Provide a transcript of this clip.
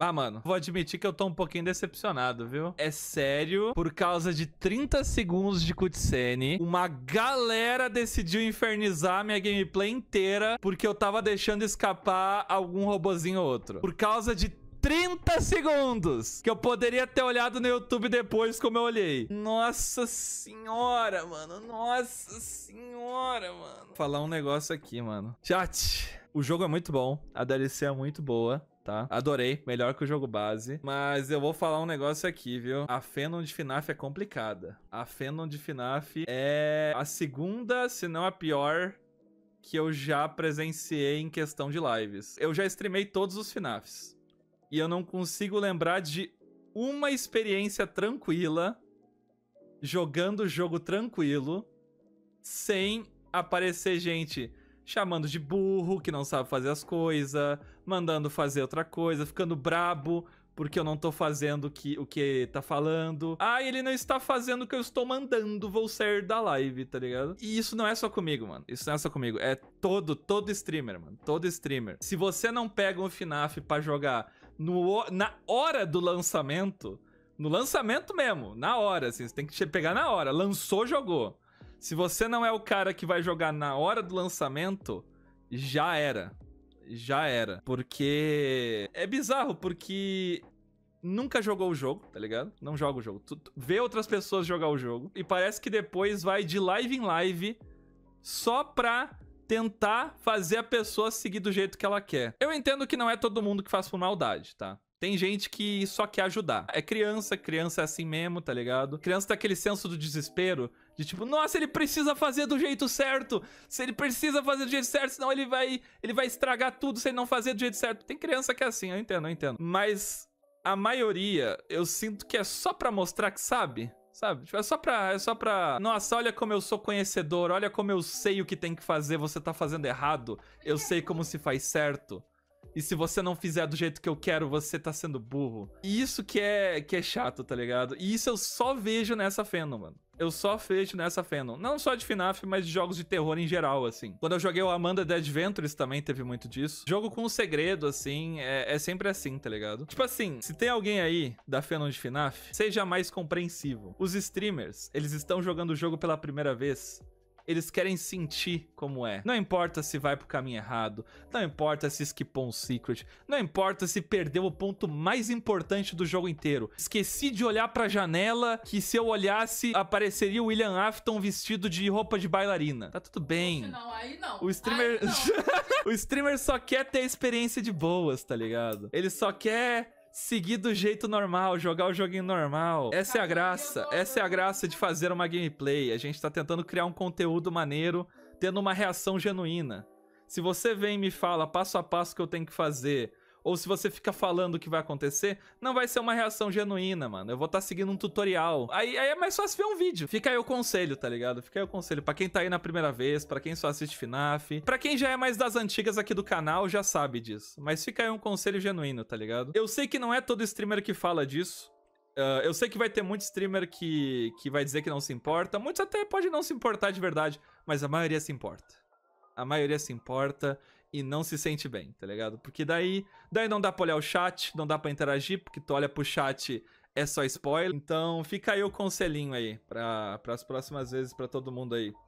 Ah, mano, vou admitir que eu tô um pouquinho decepcionado, viu? É sério, por causa de 30 segundos de cutscene, uma galera decidiu infernizar minha gameplay inteira porque eu tava deixando escapar algum robozinho ou outro. Por causa de 30 segundos que eu poderia ter olhado no YouTube depois como eu olhei. Nossa senhora, mano. Nossa senhora, mano. Vou falar um negócio aqui, mano. Chat, o jogo é muito bom. A DLC é muito boa tá? Adorei, melhor que o jogo base. Mas eu vou falar um negócio aqui, viu? A Fenon de FNAF é complicada. A Fenon de FNAF é a segunda, se não a pior que eu já presenciei em questão de lives. Eu já streamei todos os FNAFs. E eu não consigo lembrar de uma experiência tranquila jogando o jogo tranquilo sem aparecer gente chamando de burro, que não sabe fazer as coisas, mandando fazer outra coisa, ficando brabo porque eu não tô fazendo o que, o que tá falando. Ah, ele não está fazendo o que eu estou mandando, vou sair da live, tá ligado? E isso não é só comigo, mano. Isso não é só comigo. É todo, todo streamer, mano. Todo streamer. Se você não pega um FNAF para jogar no, na hora do lançamento, no lançamento mesmo, na hora, assim, você tem que pegar na hora. Lançou, jogou. Se você não é o cara que vai jogar na hora do lançamento, já era. Já era. Porque é bizarro, porque nunca jogou o jogo, tá ligado? Não joga o jogo. Tu vê outras pessoas jogar o jogo e parece que depois vai de live em live só pra tentar fazer a pessoa seguir do jeito que ela quer. Eu entendo que não é todo mundo que faz por maldade, tá? Tem gente que só quer ajudar. É criança, criança é assim mesmo, tá ligado? Criança tem aquele senso do desespero, de tipo, nossa, ele precisa fazer do jeito certo. Se ele precisa fazer do jeito certo, senão ele vai, ele vai estragar tudo se ele não fazer do jeito certo. Tem criança que é assim, eu entendo, eu entendo. Mas a maioria, eu sinto que é só pra mostrar que sabe. Sabe? Tipo, é só pra. É só pra. Nossa, olha como eu sou conhecedor, olha como eu sei o que tem que fazer, você tá fazendo errado. Eu sei como se faz certo. E se você não fizer do jeito que eu quero, você tá sendo burro. E isso que é, que é chato, tá ligado? E isso eu só vejo nessa fandom, mano. Eu só vejo nessa Fandom. Não só de FNAF, mas de jogos de terror em geral, assim. Quando eu joguei o Amanda The Adventures também teve muito disso. Jogo com um segredo, assim, é, é, sempre assim, tá ligado? Tipo assim, se tem alguém aí da Fandom de FNAF, seja mais compreensivo. Os streamers, eles estão jogando o jogo pela primeira vez. Eles querem sentir como é. Não importa se vai pro caminho errado, não importa se esquipou um secret, não importa se perdeu o ponto mais importante do jogo inteiro. Esqueci de olhar pra janela, que se eu olhasse, apareceria o William Afton vestido de roupa de bailarina. Tá tudo bem. Não, aí não. O streamer... Não. o streamer só quer ter a experiência de boas, tá ligado? Ele só quer seguir do jeito normal, jogar o joguinho normal. Essa é a graça, essa é a graça de fazer uma gameplay. A gente tá tentando criar um conteúdo maneiro, tendo uma reação genuína. Se você vem e me fala passo a passo o que eu tenho que fazer ou se você fica falando o que vai acontecer, não vai ser uma reação genuína, mano. Eu vou estar tá seguindo um tutorial. Aí, aí é mais fácil ver um vídeo. Fica aí o conselho, tá ligado? Fica aí o conselho. Pra quem tá aí na primeira vez, pra quem só assiste FNAF, pra quem já é mais das antigas aqui do canal, já sabe disso. Mas fica aí um conselho genuíno, tá ligado? Eu sei que não é todo streamer que fala disso. Uh, eu sei que vai ter muito streamer que, que vai dizer que não se importa. Muitos até pode não se importar de verdade, mas a maioria se importa. A maioria se importa e não se sente bem, tá ligado? Porque daí, daí não dá pra olhar o chat, não dá pra interagir, porque tu olha pro chat é só spoiler. Então fica aí o conselhinho aí para as próximas vezes para todo mundo aí.